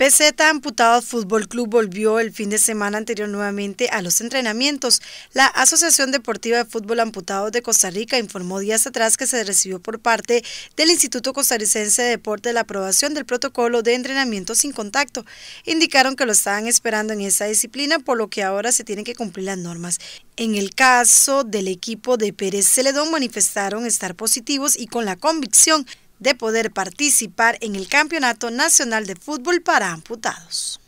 PZ Amputado Fútbol Club volvió el fin de semana anterior nuevamente a los entrenamientos. La Asociación Deportiva de Fútbol Amputados de Costa Rica informó días atrás que se recibió por parte del Instituto Costarricense de Deporte la aprobación del protocolo de entrenamiento sin contacto. Indicaron que lo estaban esperando en esa disciplina, por lo que ahora se tienen que cumplir las normas. En el caso del equipo de Pérez Celedón manifestaron estar positivos y con la convicción de poder participar en el Campeonato Nacional de Fútbol para Amputados.